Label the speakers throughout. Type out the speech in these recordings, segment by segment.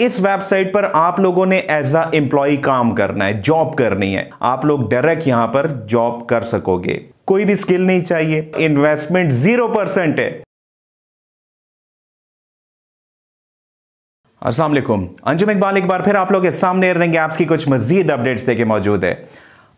Speaker 1: इस वेबसाइट पर आप लोगों ने एज अ एम्प्लॉय काम करना है जॉब करनी है आप लोग डायरेक्ट यहां पर जॉब कर सकोगे कोई भी स्किल नहीं चाहिए इन्वेस्टमेंट जीरो परसेंट है असल अंजुम इकबाल एक बार फिर आप लोग के सामने रहेंगे ऐप्स की कुछ मजीद अपडेट्स देखे मौजूद है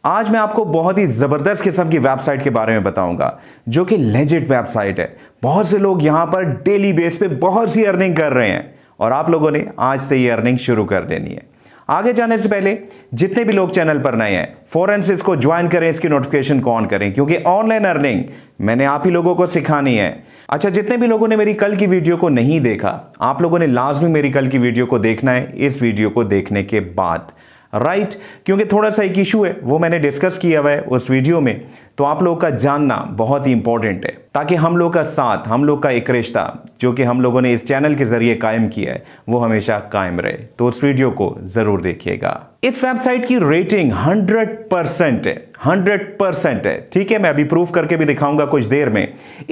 Speaker 1: आज मैं आपको बहुत ही ज़बरदस्त किस्म की वेबसाइट के बारे में बताऊंगा जो कि लेजिट वेबसाइट है बहुत से लोग यहां पर डेली बेस पे बहुत सी अर्निंग कर रहे हैं और आप लोगों ने आज से ये अर्निंग शुरू कर देनी है आगे जाने से पहले जितने भी लोग चैनल पर नए हैं फौरन से इसको ज्वाइन करें इसकी नोटिफिकेशन को ऑन करें क्योंकि ऑनलाइन अर्निंग मैंने आप ही लोगों को सिखानी है अच्छा जितने भी लोगों ने मेरी कल की वीडियो को नहीं देखा आप लोगों ने लाजमी मेरी कल की वीडियो को देखना है इस वीडियो को देखने के बाद राइट right? क्योंकि थोड़ा सा एक इशू है वो मैंने डिस्कस किया हुआ है उस वीडियो में तो आप लोगों का जानना बहुत ही इंपॉर्टेंट है ताकि हम लोग का साथ हम लोग का एक रिश्ता जो कि हम लोगों ने इस चैनल के जरिए कायम किया है वो हमेशा कायम रहे तो उस वीडियो को जरूर देखिएगा इस वेबसाइट की रेटिंग 100 परसेंट है 100 परसेंट है ठीक है मैं अभी प्रूफ करके भी दिखाऊंगा कुछ देर में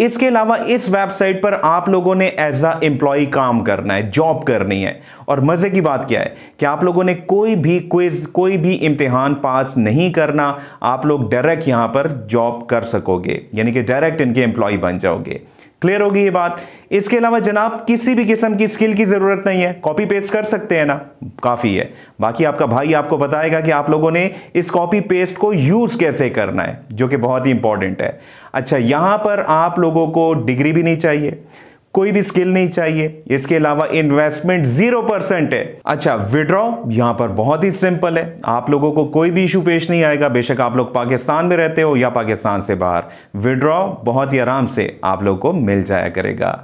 Speaker 1: इसके अलावा इस वेबसाइट पर आप लोगों ने एज अ एम्प्लॉय काम करना है जॉब करनी है और मजे की बात क्या है कि आप लोगों ने कोई भी क्विज कोई भी इम्तिहान पास नहीं करना आप लोग डायरेक्ट यहां पर जॉब कर सकोगे यानी कि डायरेक्ट इनके एम्प्लॉय एम्प्लॉय बन जाओगे क्लियर होगी ये बात इसके अलावा जनाब किसी भी किस्म की स्किल की ज़रूरत नहीं है कॉपी पेस्ट कर सकते हैं ना काफ़ी है बाकी आपका भाई आपको बताएगा कि आप लोगों ने इस कॉपी पेस्ट को यूज़ कैसे करना है जो कि बहुत ही इंपॉर्टेंट है अच्छा यहां पर आप लोगों को डिग्री भी नहीं चाहिए कोई भी स्किल नहीं चाहिए इसके अलावा इन्वेस्टमेंट जीरो परसेंट है अच्छा विड्रॉ यहां पर बहुत ही सिंपल है आप लोगों को कोई भी इशू पेश नहीं आएगा बेशक आप लोग पाकिस्तान में रहते हो या पाकिस्तान से बाहर विड्रॉ बहुत ही आराम से आप लोगों को मिल जाया करेगा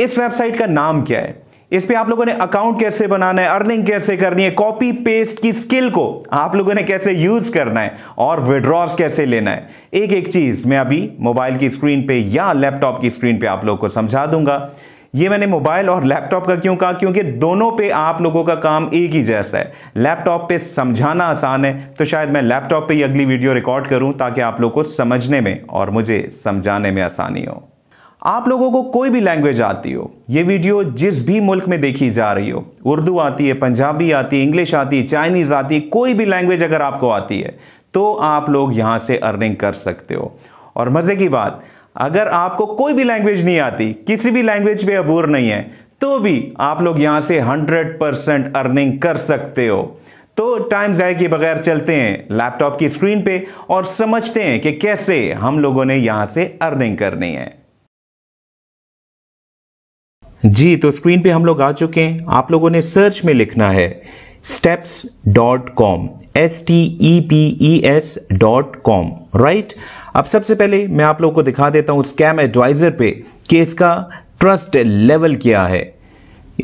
Speaker 1: इस वेबसाइट का नाम क्या है इस पे आप लोगों ने अकाउंट कैसे बनाना है अर्निंग कैसे करनी है कॉपी पेस्ट की स्किल को आप लोगों ने कैसे यूज करना है और विड्रॉस कैसे लेना है एक एक चीज मैं अभी मोबाइल की स्क्रीन पे या लैपटॉप की स्क्रीन पे आप लोगों को समझा दूंगा ये मैंने मोबाइल और लैपटॉप का क्यों कहा क्योंकि दोनों पे आप लोगों का काम एक ही जैसा है लैपटॉप पे समझाना आसान है तो शायद मैं लैपटॉप पे ही अगली वीडियो रिकॉर्ड करूं ताकि आप लोगों को समझने में और मुझे समझाने में आसानी हो आप लोगों को कोई भी लैंग्वेज आती हो ये वीडियो जिस भी मुल्क में देखी जा रही हो उर्दू आती है पंजाबी आती है इंग्लिश आती है चाइनीज़ आती है कोई भी लैंग्वेज अगर आपको आती है तो आप लोग यहाँ से अर्निंग कर सकते हो और मज़े की बात अगर आपको कोई भी लैंग्वेज नहीं आती किसी भी लैंग्वेज पर अबूर नहीं है तो भी आप लोग यहाँ से हंड्रेड परसेंट अर्निंग कर सकते हो तो टाइम जाए के बगैर चलते हैं लैपटॉप की स्क्रीन पे और समझते हैं कि कैसे हम लोगों ने यहाँ से अर्निंग करनी है जी तो स्क्रीन पे हम लोग आ चुके हैं आप लोगों ने सर्च में लिखना है steps dot com S T E P E S dot com right अब सबसे पहले मैं आप लोगों को दिखा देता हूं स्कैम एडवाइजर पे कि इसका ट्रस्ट लेवल क्या है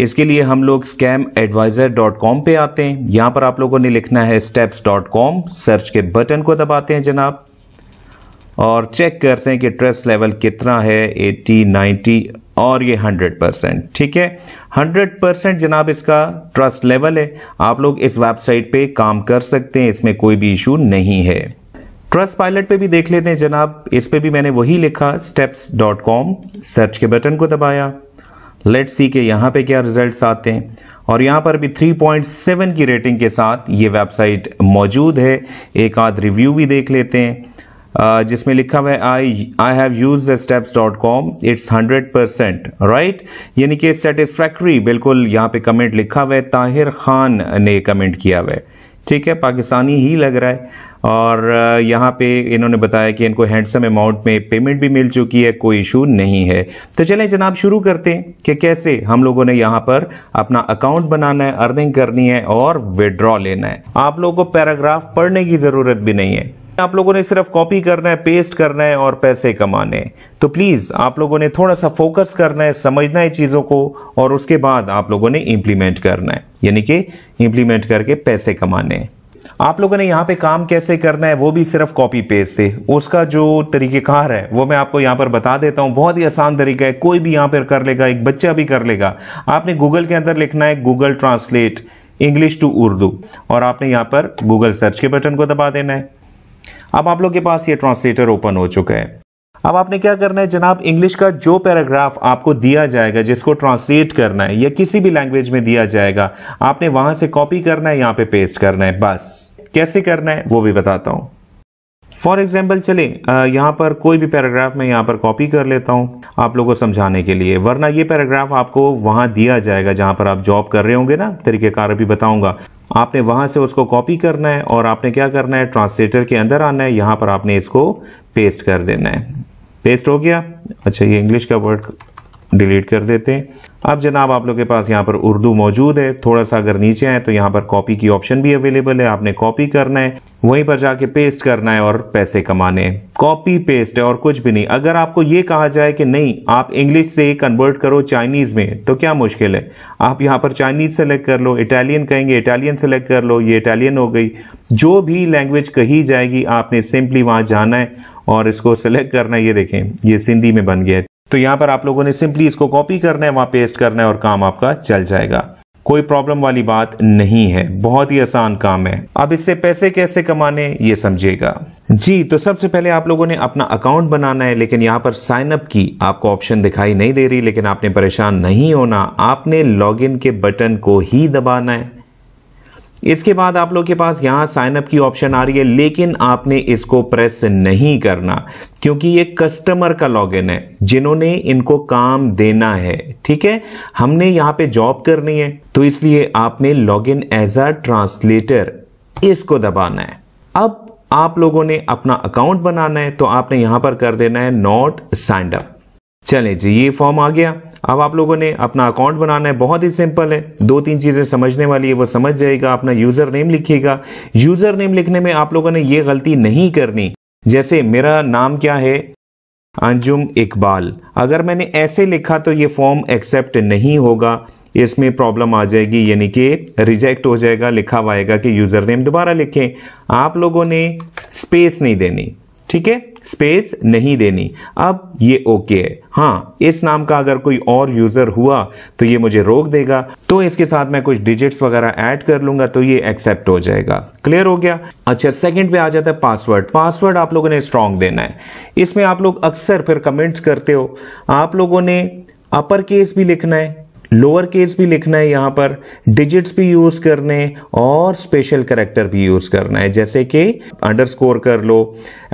Speaker 1: इसके लिए हम लोग स्कैम एडवाइजर डॉट कॉम पे आते हैं यहां पर आप लोगों ने लिखना है स्टेप्स डॉट कॉम सर्च के बटन को दबाते हैं जनाब और चेक करते हैं कि ट्रस्ट लेवल कितना है एट्टी नाइन्टी और ये 100 परसेंट ठीक है 100 परसेंट जनाब इसका ट्रस्ट लेवल है आप लोग इस वेबसाइट पे काम कर सकते हैं इसमें कोई भी इशू नहीं है ट्रस्ट पायलट पे भी देख लेते हैं जनाब इस पे भी मैंने वही लिखा स्टेप्स डॉट कॉम सर्च के बटन को दबाया लेट सी के यहाँ पे क्या रिजल्ट्स आते हैं और यहाँ पर भी 3.7 की रेटिंग के साथ ये वेबसाइट मौजूद है एक आध रिव्यू भी देख लेते हैं जिसमें लिखा हुआ है I I have use steps dot com it's hundred percent right यानी कि सेटिस्फैक्ट्री बिल्कुल यहाँ पे कमेंट लिखा हुआ है ताहिर खान ने कमेंट किया हुआ है ठीक है पाकिस्तानी ही लग रहा है और यहाँ पे इन्होंने बताया कि इनको हैंडसम अमाउंट में पेमेंट भी मिल चुकी है कोई इशू नहीं है तो चलें जनाब शुरू करते हैं कि कैसे हम लोगों ने यहाँ पर अपना अकाउंट बनाना है अर्निंग करनी है और विड्रॉ लेना है आप लोगों को पैराग्राफ पढ़ने की ज़रूरत भी नहीं है आप लोगों ने सिर्फ कॉपी करना है पेस्ट करना है और पैसे कमाने तो प्लीज आप लोगों ने थोड़ा सा फोकस करना है समझना है चीजों को और उसके बाद आप लोगों ने इंप्लीमेंट करना है यानी कि इंप्लीमेंट करके पैसे कमाने हैं आप लोगों ने यहां पे काम कैसे करना है वो भी सिर्फ कॉपी पेस्ट से उसका जो तरीकेकार है वो मैं आपको यहां पर बता देता हूं बहुत ही आसान तरीका है कोई भी यहां पर कर लेगा एक बच्चा भी कर लेगा आपने गूगल के अंदर लिखना है Google translate English to Urdu और आपने यहां पर गूगल सर्च के बटन को दबा देना है अब आप लोग के पास ये ट्रांसलेटर ओपन हो चुका है अब आपने क्या करना है जनाब इंग्लिश का जो पैराग्राफ आपको दिया जाएगा जिसको ट्रांसलेट करना है या किसी भी लैंग्वेज में दिया जाएगा आपने वहां से कॉपी करना है यहां पे पेस्ट करना है बस कैसे करना है वो भी बताता हूं फॉर एग्जाम्पल चले यहाँ पर कोई भी पैराग्राफ मैं यहाँ पर कॉपी कर लेता हूँ आप लोगों को समझाने के लिए वरना ये पैराग्राफ आपको वहां दिया जाएगा जहां पर आप जॉब कर रहे होंगे ना तरीक़ेकार भी बताऊंगा आपने वहां से उसको कॉपी करना है और आपने क्या करना है ट्रांसलेटर के अंदर आना है यहाँ पर आपने इसको पेस्ट कर देना है पेस्ट हो गया अच्छा ये इंग्लिश का वर्ड डिलीट कर देते हैं अब जनाब आप लोग के पास यहाँ पर उर्दू मौजूद है थोड़ा सा अगर नीचे आए तो यहाँ पर कॉपी की ऑप्शन भी अवेलेबल है आपने कॉपी करना है वहीं पर जाके पेस्ट करना है और पैसे कमाने हैं कॉपी पेस्ट है और कुछ भी नहीं अगर आपको ये कहा जाए कि नहीं आप इंग्लिश से कन्वर्ट करो चाइनीज़ में तो क्या मुश्किल है आप यहाँ पर चाइनीज़ सेलेक्ट कर लो इटालियन कहेंगे इटालियन सेलेक्ट कर लो ये इटालियन हो गई जो भी लैंग्वेज कही जाएगी आपने सिंपली वहाँ जाना है और इसको सेलेक्ट करना है ये देखें ये सिंधी में बन गया है तो यहां पर आप लोगों ने सिंपली इसको कॉपी करना है वहां पेस्ट करना है और काम आपका चल जाएगा कोई प्रॉब्लम वाली बात नहीं है बहुत ही आसान काम है अब इससे पैसे कैसे कमाने ये समझिएगा जी तो सबसे पहले आप लोगों ने अपना अकाउंट बनाना है लेकिन यहाँ पर साइन अप की आपको ऑप्शन दिखाई नहीं दे रही लेकिन आपने परेशान नहीं होना आपने लॉग के बटन को ही दबाना है इसके बाद आप लोग के पास यहाँ साइन अप की ऑप्शन आ रही है लेकिन आपने इसको प्रेस नहीं करना क्योंकि ये कस्टमर का लॉगिन है जिन्होंने इनको काम देना है ठीक है हमने यहाँ पे जॉब करनी है तो इसलिए आपने लॉगिन एज अ ट्रांसलेटर इसको दबाना है अब आप लोगों ने अपना अकाउंट बनाना है तो आपने यहाँ पर कर देना है नॉट साइंड अप चले जी ये फॉर्म आ गया अब आप लोगों ने अपना अकाउंट बनाना है बहुत ही सिंपल है दो तीन चीज़ें समझने वाली है वो समझ जाएगा अपना यूज़र नेम लिखिएगा यूज़र नेम लिखने में आप लोगों ने ये गलती नहीं करनी जैसे मेरा नाम क्या है अंजुम इकबाल अगर मैंने ऐसे लिखा तो ये फॉर्म एक्सेप्ट नहीं होगा इसमें प्रॉब्लम आ जाएगी यानी कि रिजेक्ट हो जाएगा लिखा हुआ कि यूज़र नेम दोबारा लिखें आप लोगों ने स्पेस नहीं देनी ठीक है स्पेस नहीं देनी अब ये ओके है हाँ इस नाम का अगर कोई और यूज़र हुआ तो ये मुझे रोक देगा तो इसके साथ मैं कुछ डिजिट्स वगैरह ऐड कर लूंगा तो ये एक्सेप्ट हो जाएगा क्लियर हो गया अच्छा सेकंड पे आ जाता है पासवर्ड पासवर्ड आप लोगों ने स्ट्रांग देना है इसमें आप लोग अक्सर फिर कमेंट्स करते हो आप लोगों ने अपर केस भी लिखना है लोअर केस भी लिखना है यहां पर डिजिट्स भी यूज करने और स्पेशल करेक्टर भी यूज करना है जैसे कि अंडरस्कोर कर लो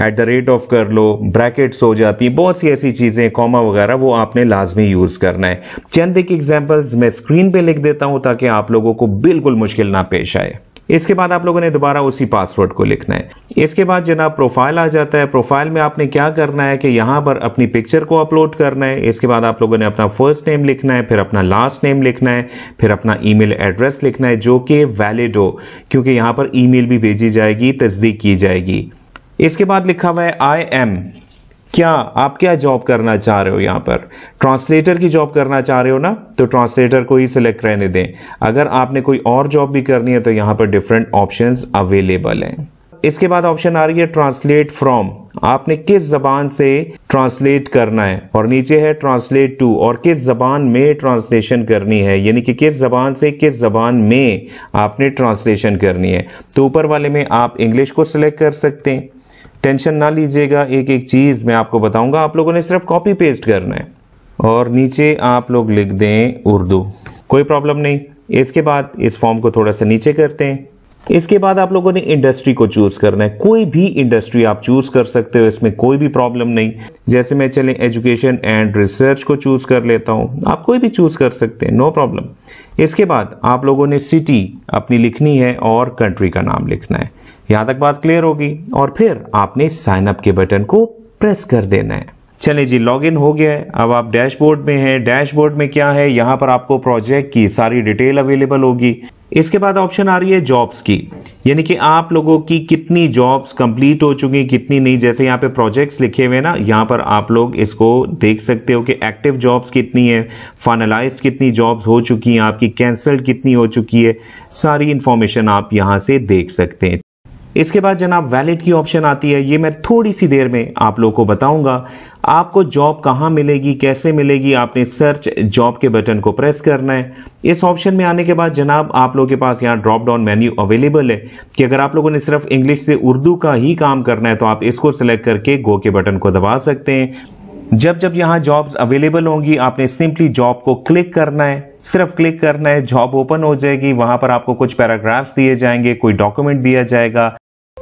Speaker 1: एट द रेट ऑफ कर लो ब्रैकेट्स हो जाती है बहुत सी ऐसी चीजें कॉमा वगैरह वो आपने लाजमी यूज करना है चंद एक एग्जाम्पल्स मैं स्क्रीन पे लिख देता हूं ताकि आप लोगों को बिल्कुल मुश्किल ना पेश आए इसके बाद आप लोगों ने दोबारा उसी पासवर्ड को लिखना है इसके बाद जनाब प्रोफाइल आ जाता है प्रोफाइल में आपने क्या करना है कि यहाँ पर अपनी पिक्चर को अपलोड करना है इसके बाद आप लोगों ने अपना फर्स्ट नेम लिखना है फिर अपना लास्ट नेम लिखना है फिर अपना ई एड्रेस लिखना है जो कि वैलिड हो क्योंकि यहाँ पर ई भी भेजी जाएगी तस्दीक की जाएगी इसके बाद लिखा हुआ है आई एम क्या आप क्या जॉब करना चाह रहे हो यहाँ पर ट्रांसलेटर की जॉब करना चाह रहे हो ना तो ट्रांसलेटर को ही सिलेक्ट रहने दें अगर आपने कोई और जॉब भी करनी है तो यहाँ पर डिफरेंट ऑप्शन अवेलेबल हैं इसके बाद ऑप्शन आ रही है ट्रांसलेट फ्रॉम आपने किस जबान से ट्रांसलेट करना है और नीचे है ट्रांसलेट टू और किस जबान में ट्रांसलेशन करनी है यानी कि किस जबान से किस जबान में आपने ट्रांसलेशन करनी है तो ऊपर वाले में आप इंग्लिश को सिलेक्ट कर सकते हैं टेंशन ना लीजिएगा एक एक चीज़ मैं आपको बताऊंगा आप लोगों ने सिर्फ कॉपी पेस्ट करना है और नीचे आप लोग लिख दें उर्दू कोई प्रॉब्लम नहीं इसके बाद इस फॉर्म को थोड़ा सा नीचे करते हैं इसके बाद आप लोगों ने इंडस्ट्री को चूज करना है कोई भी इंडस्ट्री आप चूज कर सकते हो इसमें कोई भी प्रॉब्लम नहीं जैसे मैं चले एजुकेशन एंड रिसर्च को चूज कर लेता हूं आप कोई भी चूज कर सकते हैं नो प्रॉब्लम इसके बाद आप लोगों ने सिटी अपनी लिखनी है और कंट्री का नाम लिखना है यहां तक बात क्लियर होगी और फिर आपने साइन अप के बटन को प्रेस कर देना है चले जी लॉगिन हो गया है अब आप डैशबोर्ड में हैं डैशबोर्ड में क्या है यहाँ पर आपको प्रोजेक्ट की सारी डिटेल अवेलेबल होगी इसके बाद ऑप्शन आ रही है जॉब्स की यानी कि आप लोगों की कितनी जॉब्स कंप्लीट हो चुकी है कितनी नहीं जैसे यहाँ पे प्रोजेक्ट्स लिखे हुए ना यहाँ पर आप लोग इसको देख सकते हो कि एक्टिव जॉब्स कितनी है फाइनलाइज कितनी जॉब्स हो चुकी हैं आपकी कैंसल्ड कितनी हो चुकी है सारी इंफॉर्मेशन आप यहाँ से देख सकते हैं इसके बाद जनाब वैलिड की ऑप्शन आती है ये मैं थोड़ी सी देर में आप लोगों को बताऊंगा आपको जॉब कहाँ मिलेगी कैसे मिलेगी आपने सर्च जॉब के बटन को प्रेस करना है इस ऑप्शन में आने के बाद जनाब आप लोगों के पास यहाँ ड्रॉप डाउन मेन्यू अवेलेबल है कि अगर आप लोगों ने सिर्फ इंग्लिश से उर्दू का ही काम करना है तो आप इसको सिलेक्ट करके गो के बटन को दबा सकते हैं जब जब यहाँ जॉब्स अवेलेबल होंगी आपने सिंपली जॉब को क्लिक करना है सिर्फ क्लिक करना है जॉब ओपन हो जाएगी वहां पर आपको कुछ पैराग्राफ्स दिए जाएंगे कोई डॉक्यूमेंट दिया जाएगा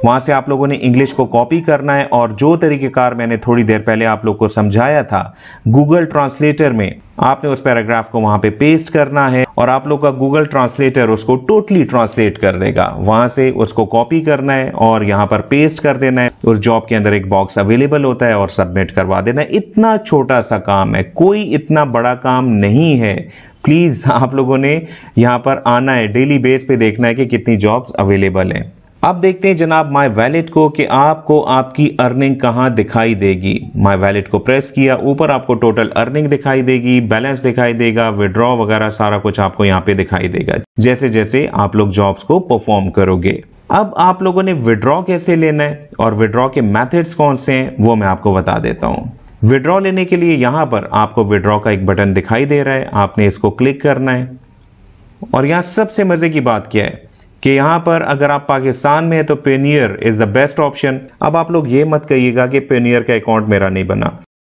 Speaker 1: वहां से आप लोगों ने इंग्लिश को कॉपी करना है और जो तरीकेकार मैंने थोड़ी देर पहले आप लोग को समझाया था गूगल ट्रांसलेटर में आपने उस पैराग्राफ को वहां पे पेस्ट करना है और आप लोग का गूगल ट्रांसलेटर उसको टोटली ट्रांसलेट कर देगा वहां से उसको कॉपी करना है और यहाँ पर पेस्ट कर देना है उस जॉब के अंदर एक बॉक्स अवेलेबल होता है और सबमिट करवा देना है इतना छोटा सा काम है कोई इतना बड़ा काम नहीं है प्लीज़ आप लोगों ने यहाँ पर आना है डेली बेस पे देखना है कि कितनी जॉब्स अवेलेबल हैं अब देखते हैं जनाब माय वैलेट को कि आपको आपकी अर्निंग कहाँ दिखाई देगी माय वैलेट को प्रेस किया ऊपर आपको टोटल अर्निंग दिखाई देगी बैलेंस दिखाई देगा विड्रॉ वगैरह सारा कुछ आपको यहाँ पे दिखाई देगा जैसे जैसे आप लोग जॉब्स को परफॉर्म करोगे अब आप लोगों ने विड्रॉ कैसे लेना है और विड्रॉ के मैथड्स कौन से हैं वो मैं आपको बता देता हूँ विड्रॉ लेने के लिए यहाँ पर आपको विड्रॉ का एक बटन दिखाई दे रहा है आपने इसको क्लिक करना है और यहाँ सबसे मजे की बात क्या है कि यहाँ पर अगर आप पाकिस्तान में है तो Payoneer is the best option अब आप लोग ये मत कहिएगा कि पेनियर का अकाउंट मेरा नहीं बना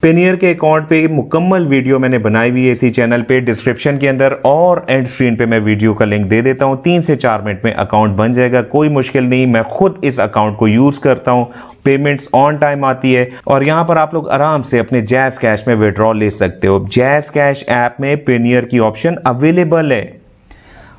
Speaker 1: पेनियर के अकाउंट पे मुकम्मल वीडियो मैंने बनाई हुई है इसी चैनल पे डिस्क्रिप्शन के अंदर और एंड स्क्रीन पे मैं वीडियो का लिंक दे देता हूँ तीन से चार मिनट में अकाउंट बन जाएगा कोई मुश्किल नहीं मैं खुद इस अकाउंट को यूज़ करता हूँ पेमेंट्स ऑन टाइम आती है और यहाँ पर आप लोग आराम से अपने जैस कैश में विड्रॉ ले सकते हो जैस कैश ऐप में पेनियर की ऑप्शन अवेलेबल है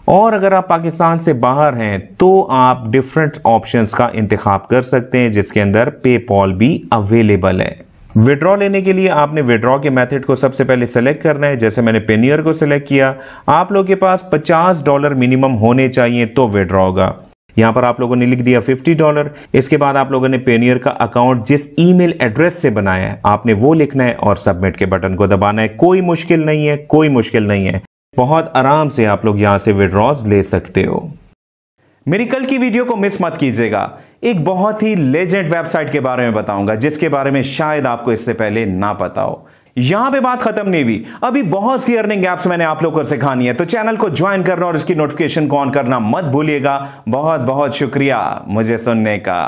Speaker 1: और अगर आप पाकिस्तान से बाहर हैं तो आप डिफरेंट ऑप्शंस का इंतखब कर सकते हैं जिसके अंदर पे पॉल भी अवेलेबल है विड्रॉ लेने के लिए आपने विड्रॉ के मेथड को सबसे पहले सेलेक्ट करना है जैसे मैंने पेनियर को सिलेक्ट किया आप लोगों के पास 50 डॉलर मिनिमम होने चाहिए तो विड्रॉ होगा यहाँ पर आप लोगों ने लिख दिया 50 डॉलर इसके बाद आप लोगों ने पेनियर का अकाउंट जिस ईमेल एड्रेस से बनाया है आपने वो लिखना है और सबमिट के बटन को दबाना है कोई मुश्किल नहीं है कोई मुश्किल नहीं है बहुत आराम से आप लोग यहां से विड्रॉज ले सकते हो मेरी कल की वीडियो को मिस मत कीजिएगा एक बहुत ही लेजेंड वेबसाइट के बारे में बताऊंगा जिसके बारे में शायद आपको इससे पहले ना पता हो यहां पे बात खत्म नहीं हुई अभी बहुत सी अर्निंग एप्स मैंने आप लोगों को सिखानी है तो चैनल को ज्वाइन करना और इसकी नोटिफिकेशन को ऑन करना मत भूलिएगा बहुत बहुत शुक्रिया मुझे सुनने का